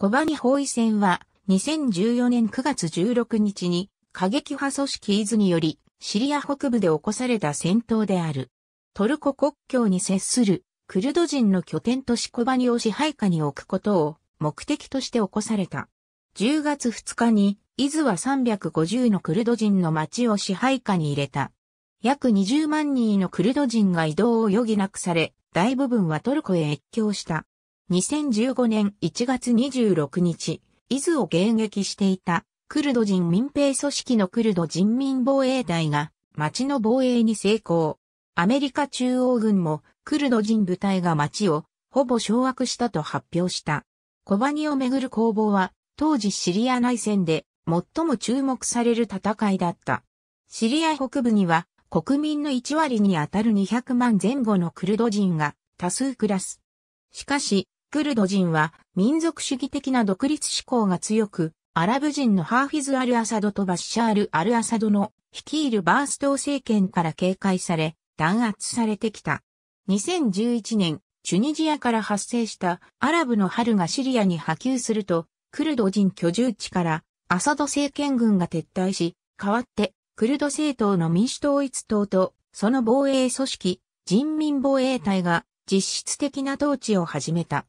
コバニ包囲戦は2014年9月16日に過激派組織イズによりシリア北部で起こされた戦闘である。トルコ国境に接するクルド人の拠点都市コバニを支配下に置くことを目的として起こされた。10月2日にイズは350のクルド人の町を支配下に入れた。約20万人のクルド人が移動を余儀なくされ、大部分はトルコへ越境した。2015年1月26日、伊豆を迎撃していたクルド人民兵組織のクルド人民防衛隊が町の防衛に成功。アメリカ中央軍もクルド人部隊が町をほぼ掌握したと発表した。コバニをめぐる攻防は当時シリア内戦で最も注目される戦いだった。シリア北部には国民の1割に当たる200万前後のクルド人が多数暮らす。しかし、クルド人は民族主義的な独立志向が強く、アラブ人のハーフィズ・アル・アサドとバッシャール・アル・アサドの率いるバースト政権から警戒され、弾圧されてきた。2011年、チュニジアから発生したアラブの春がシリアに波及すると、クルド人居住地からアサド政権軍が撤退し、代わってクルド政党の民主統一党とその防衛組織、人民防衛隊が実質的な統治を始めた。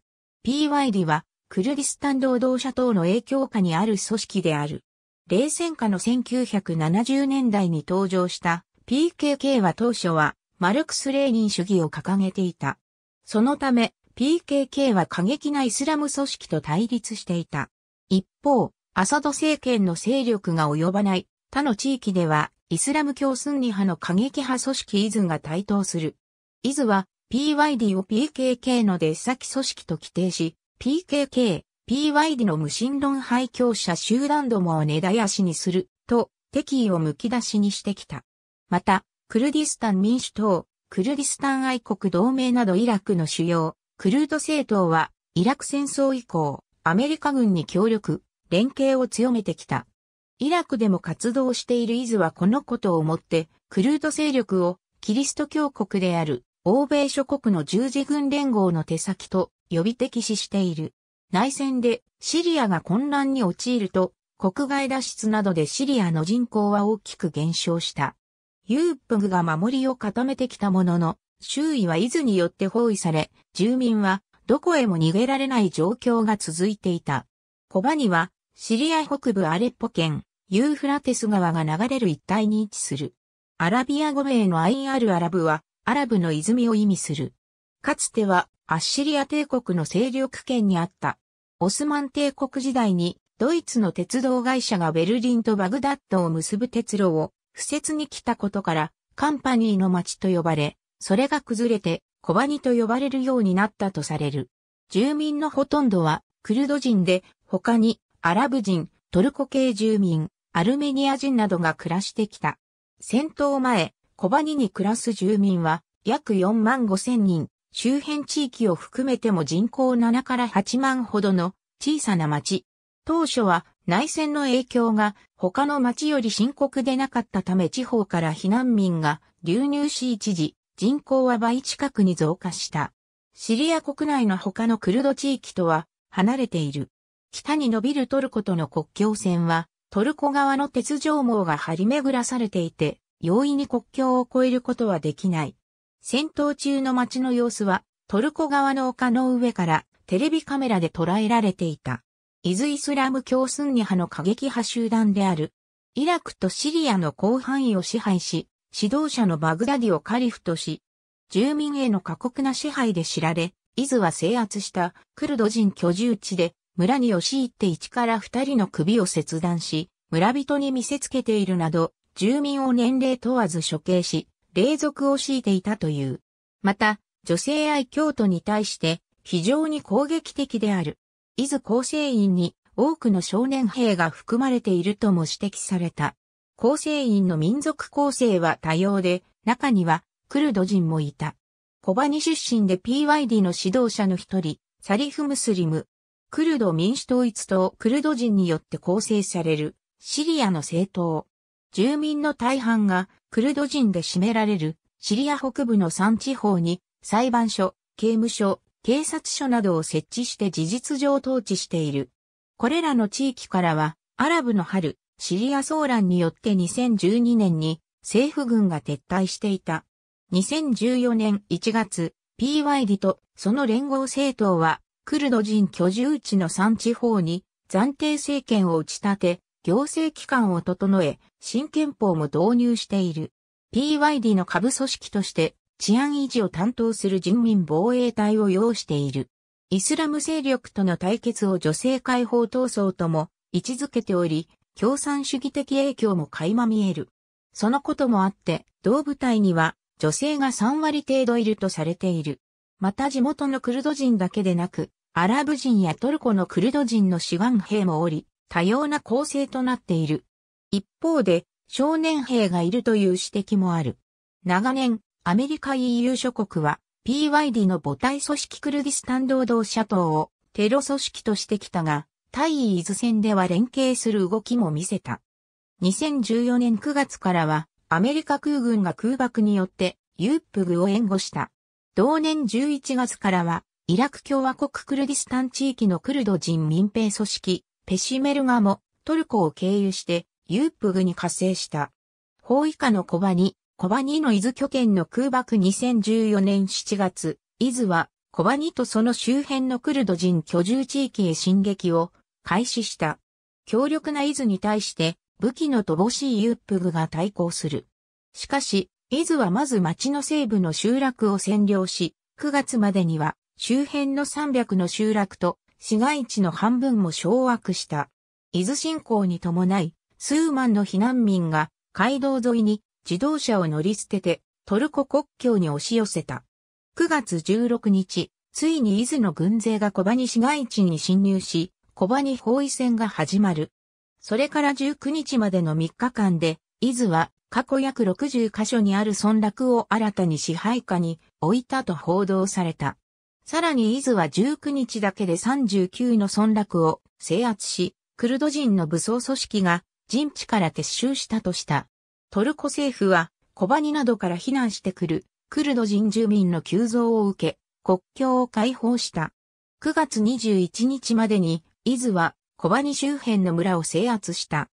PYD は、クルディスタン労働者等の影響下にある組織である。冷戦下の1970年代に登場した PKK は当初はマルクス・レーニン主義を掲げていた。そのため PKK は過激なイスラム組織と対立していた。一方、アサド政権の勢力が及ばない他の地域ではイスラム教スンニ派の過激派組織イズが台頭する。イズは PYD を PKK の出先組織と規定し、PKK、PYD の無神論廃教者集団どもを根絶やしにする、と、敵意をむき出しにしてきた。また、クルディスタン民主党、クルディスタン愛国同盟などイラクの主要、クルード政党は、イラク戦争以降、アメリカ軍に協力、連携を強めてきた。イラクでも活動しているイズはこのことをもって、クルード勢力をキリスト教国である欧米諸国の十字軍連合の手先と予備的視している。内戦でシリアが混乱に陥ると、国外脱出などでシリアの人口は大きく減少した。ユープグが守りを固めてきたものの、周囲は伊豆によって包囲され、住民はどこへも逃げられない状況が続いていた。コバには、シリア北部アレッポ県、ユーフラテス川が流れる一帯に位置する。アラビア語名のアインアルアラブは、アラブの泉を意味する。かつてはアッシリア帝国の勢力圏にあった。オスマン帝国時代にドイツの鉄道会社がベルリンとバグダッドを結ぶ鉄路を不設に来たことからカンパニーの町と呼ばれ、それが崩れてコバニと呼ばれるようになったとされる。住民のほとんどはクルド人で他にアラブ人、トルコ系住民、アルメニア人などが暮らしてきた。戦闘前、小バに暮らす住民は約4万5千人、周辺地域を含めても人口7から8万ほどの小さな町。当初は内戦の影響が他の町より深刻でなかったため地方から避難民が流入し一時人口は倍近くに増加した。シリア国内の他のクルド地域とは離れている。北に伸びるトルコとの国境線はトルコ側の鉄条網が張り巡らされていて容易に国境を越えることはできない。戦闘中の街の様子は、トルコ側の丘の上からテレビカメラで捉えられていた。イズイスラム教スンニ派の過激派集団である。イラクとシリアの広範囲を支配し、指導者のバグダディをカリフとし、住民への過酷な支配で知られ、イズは制圧したクルド人居住地で村に押し入って一から二人の首を切断し、村人に見せつけているなど、住民を年齢問わず処刑し、霊俗を強いていたという。また、女性愛教徒に対して非常に攻撃的である。伊豆構成員に多くの少年兵が含まれているとも指摘された。構成員の民族構成は多様で、中にはクルド人もいた。コバニ出身で PYD の指導者の一人、サリフ・ムスリム。クルド民主統一党クルド人によって構成されるシリアの政党。住民の大半がクルド人で占められるシリア北部の3地方に裁判所、刑務所、警察署などを設置して事実上統治している。これらの地域からはアラブの春、シリア騒乱によって2012年に政府軍が撤退していた。2014年1月、PYD とその連合政党はクルド人居住地の3地方に暫定政権を打ち立て、行政機関を整え、新憲法も導入している。PYD の下部組織として治安維持を担当する人民防衛隊を要している。イスラム勢力との対決を女性解放闘争とも位置づけており、共産主義的影響も垣間見える。そのこともあって、同部隊には女性が3割程度いるとされている。また地元のクルド人だけでなく、アラブ人やトルコのクルド人の志願兵もおり、多様な構成となっている。一方で、少年兵がいるという指摘もある。長年、アメリカ EU 諸国は PYD の母体組織クルディスタン労働者党をテロ組織としてきたが、対イーズ戦では連携する動きも見せた。2014年9月からは、アメリカ空軍が空爆によってユープグを援護した。同年11月からは、イラク共和国クルディスタン地域のクルド人民兵組織、ペシメルガもトルコを経由してユープグに加勢した。法以下のコバニ、コバニの伊豆拠点の空爆2014年7月、伊豆はコバニとその周辺のクルド人居住地域へ進撃を開始した。強力な伊豆に対して武器の乏しいユープグが対抗する。しかし、伊豆はまず町の西部の集落を占領し、9月までには周辺の300の集落と市街地の半分も掌握した。伊豆侵攻に伴い、数万の避難民が街道沿いに自動車を乗り捨ててトルコ国境に押し寄せた。9月16日、ついに伊豆の軍勢が小場に市街地に侵入し、小場に包囲戦が始まる。それから19日までの3日間で、伊豆は過去約60カ所にある村落を新たに支配下に置いたと報道された。さらに伊豆は19日だけで39の村落を制圧し、クルド人の武装組織が陣地から撤収したとした。トルコ政府はコバニなどから避難してくるクルド人住民の急増を受け、国境を解放した。9月21日までに伊豆はコバニ周辺の村を制圧した。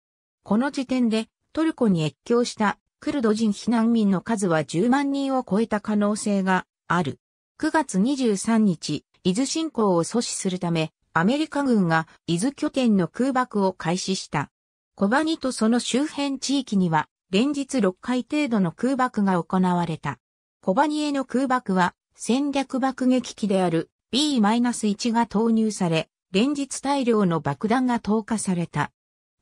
この時点でトルコに越境したクルド人避難民の数は10万人を超えた可能性がある。9月23日、伊豆侵攻を阻止するため、アメリカ軍が伊豆拠点の空爆を開始した。コバニとその周辺地域には、連日6回程度の空爆が行われた。コバニへの空爆は、戦略爆撃機である B-1 が投入され、連日大量の爆弾が投下された。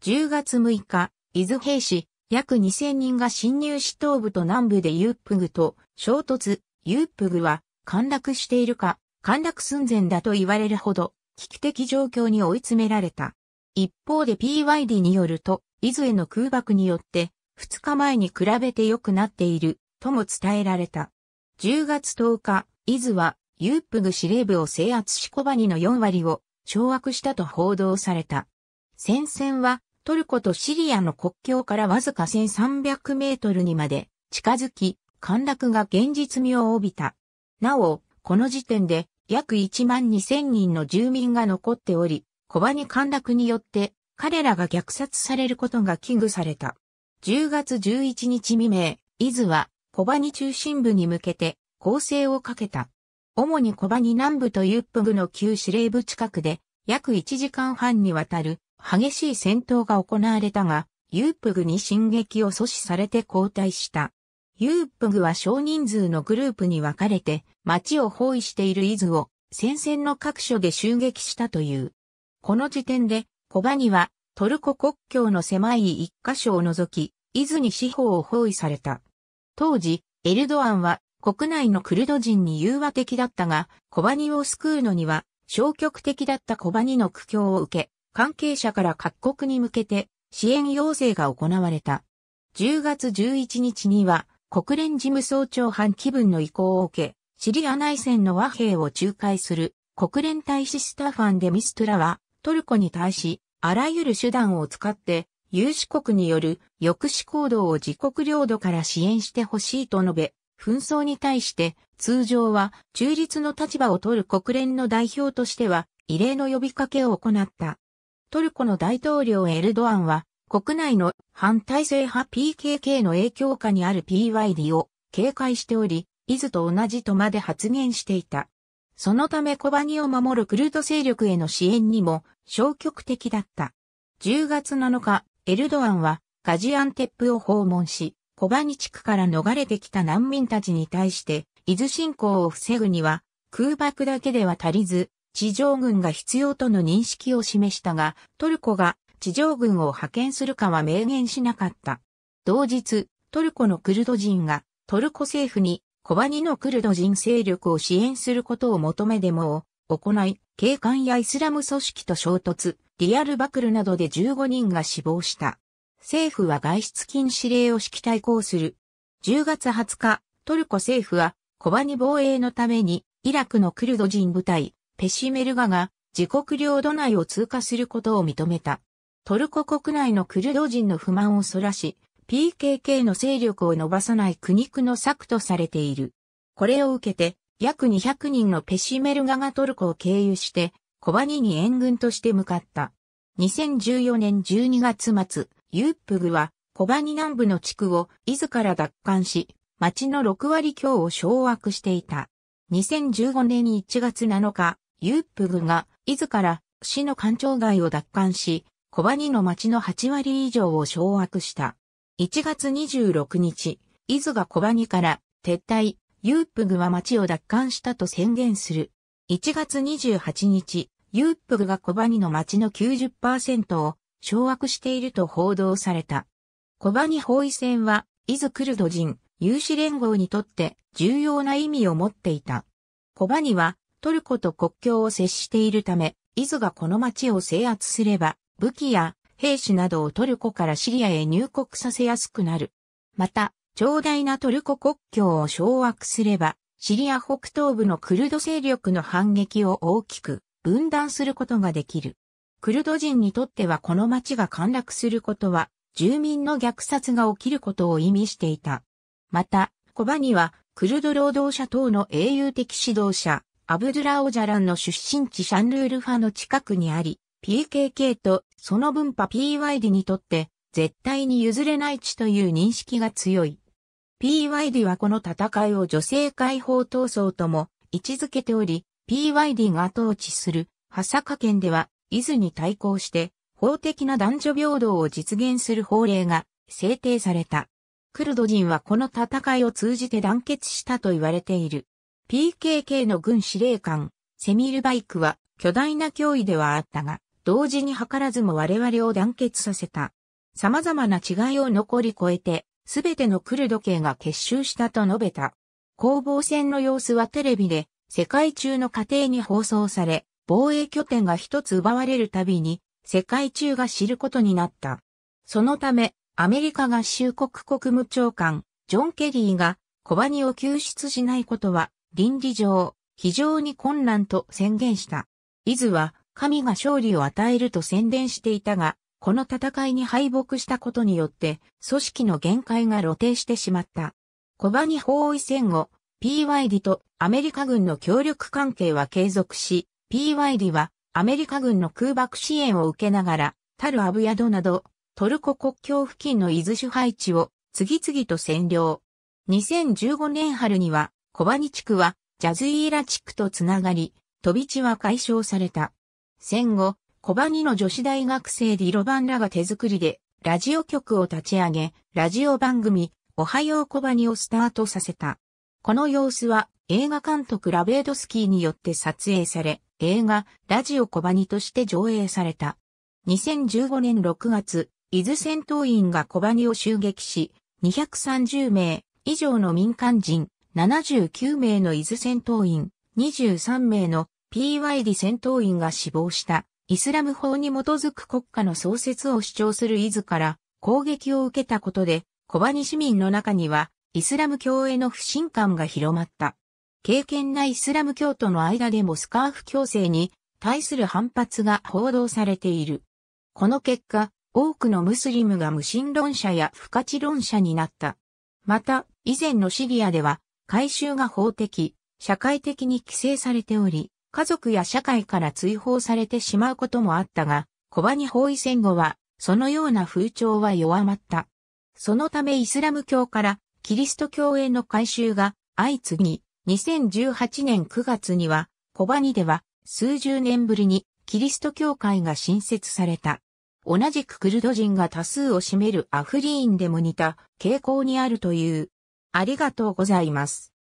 10月6日、伊豆兵士、約2000人が侵入し東部と南部でユープグと衝突、ユープグは陥落しているか、陥落寸前だと言われるほど、危機的状況に追い詰められた。一方で PYD によると、伊豆への空爆によって、2日前に比べて良くなっている、とも伝えられた。10月10日、伊豆は、ユープグ司令部を制圧しコバニの4割を掌握したと報道された。戦線は、トルコとシリアの国境からわずか1300メートルにまで近づき、陥落が現実味を帯びた。なお、この時点で約1万2000人の住民が残っており、小場に陥落によって彼らが虐殺されることが危惧された。10月11日未明、伊豆は小場に中心部に向けて攻勢をかけた。主に小場に南部とユップ部の旧司令部近くで約1時間半にわたる激しい戦闘が行われたが、ユープグに進撃を阻止されて交代した。ユープグは少人数のグループに分かれて、町を包囲しているイズを戦線の各所で襲撃したという。この時点で、コバニはトルコ国境の狭い一箇所を除き、イズに四方を包囲された。当時、エルドアンは国内のクルド人に融和的だったが、コバニを救うのには消極的だったコバニの苦境を受け、関係者から各国に向けて支援要請が行われた。10月11日には国連事務総長反気分の意向を受け、シリア内戦の和平を仲介する国連大使スタファン・デ・ミストラは、トルコに対し、あらゆる手段を使って、有志国による抑止行動を自国領土から支援してほしいと述べ、紛争に対して通常は中立の立場を取る国連の代表としては異例の呼びかけを行った。トルコの大統領エルドアンは国内の反体制派 PKK の影響下にある PYD を警戒しており、伊豆と同じとまで発言していた。そのためコバニを守るクルート勢力への支援にも消極的だった。10月7日、エルドアンはガジアンテップを訪問し、コバニ地区から逃れてきた難民たちに対して、伊豆侵攻を防ぐには空爆だけでは足りず、地上軍が必要との認識を示したが、トルコが地上軍を派遣するかは明言しなかった。同日、トルコのクルド人がトルコ政府にコバニのクルド人勢力を支援することを求めデモを行い、警官やイスラム組織と衝突、リアルバクルなどで15人が死亡した。政府は外出禁止令を指揮対抗する。10月20日、トルコ政府はコバニ防衛のためにイラクのクルド人部隊、ペシメルガが自国領土内を通過することを認めた。トルコ国内のクルド人の不満をそらし、PKK の勢力を伸ばさない苦肉の策とされている。これを受けて、約200人のペシメルガがトルコを経由して、コバニに援軍として向かった。2014年12月末、ユープグは、コバニ南部の地区を自ら奪還し、町の6割強を掌握していた。2015年1月7日、ユープグが自ら市の官庁街を奪還し、コバニの町の8割以上を掌握した。1月26日、伊豆がコバニから撤退、ユープグは町を奪還したと宣言する。1月28日、ユープグがコバニの町の90%を掌握していると報道された。コバニ包囲戦は、イズクルド人、有志連合にとって重要な意味を持っていた。コバニはトルコと国境を接しているため、イズがこの町を制圧すれば、武器や兵士などをトルコからシリアへ入国させやすくなる。また、長大なトルコ国境を掌握すれば、シリア北東部のクルド勢力の反撃を大きく分断することができる。クルド人にとってはこの町が陥落することは、住民の虐殺が起きることを意味していた。また、コバには、クルド労働者等の英雄的指導者、アブドゥラ・オジャランの出身地シャンルールファの近くにあり、PKK とその分派 PYD にとって絶対に譲れない地という認識が強い。PYD はこの戦いを女性解放闘争とも位置づけており、PYD が統治する、サ坂県では、伊豆に対抗して、法的な男女平等を実現する法令が制定された。クルド人はこの戦いを通じて団結したと言われている。PKK の軍司令官、セミルバイクは巨大な脅威ではあったが、同時に図らずも我々を団結させた。様々な違いを残り越えて、すべてのクルド系が結集したと述べた。攻防戦の様子はテレビで、世界中の家庭に放送され、防衛拠点が一つ奪われるたびに、世界中が知ることになった。そのため、アメリカ合衆国国務長官、ジョン・ケリーが、小バニを救出しないことは、倫理上、非常に困難と宣言した。イズは、神が勝利を与えると宣伝していたが、この戦いに敗北したことによって、組織の限界が露呈してしまった。コバニ包囲戦後、PYD とアメリカ軍の協力関係は継続し、PYD はアメリカ軍の空爆支援を受けながら、タルアブヤドなど、トルコ国境付近の伊豆主配地を次々と占領。2015年春には、コバニ地区はジャズイーラ地区とつながり、飛び地は解消された。戦後、小バニの女子大学生ディロバンらが手作りで、ラジオ局を立ち上げ、ラジオ番組、おはよう小バニをスタートさせた。この様子は、映画監督ラベードスキーによって撮影され、映画、ラジオ小バニとして上映された。2015年6月、伊豆戦闘員が小バニを襲撃し、230名以上の民間人、79名の伊豆戦闘員、23名の PYD 戦闘員が死亡したイスラム法に基づく国家の創設を主張するイズから攻撃を受けたことでコバニ市民の中にはイスラム教への不信感が広まった。敬虔なイスラム教徒の間でもスカーフ強制に対する反発が報道されている。この結果、多くのムスリムが無神論者や不価値論者になった。また、以前のシリアでは、改収が法的、社会的に規制されており、家族や社会から追放されてしまうこともあったが、コバニ包囲戦後は、そのような風潮は弱まった。そのためイスラム教からキリスト教への改修が相次ぎ、2018年9月には、コバニでは数十年ぶりにキリスト教会が新設された。同じくクルド人が多数を占めるアフリーンでも似た傾向にあるという。ありがとうございます。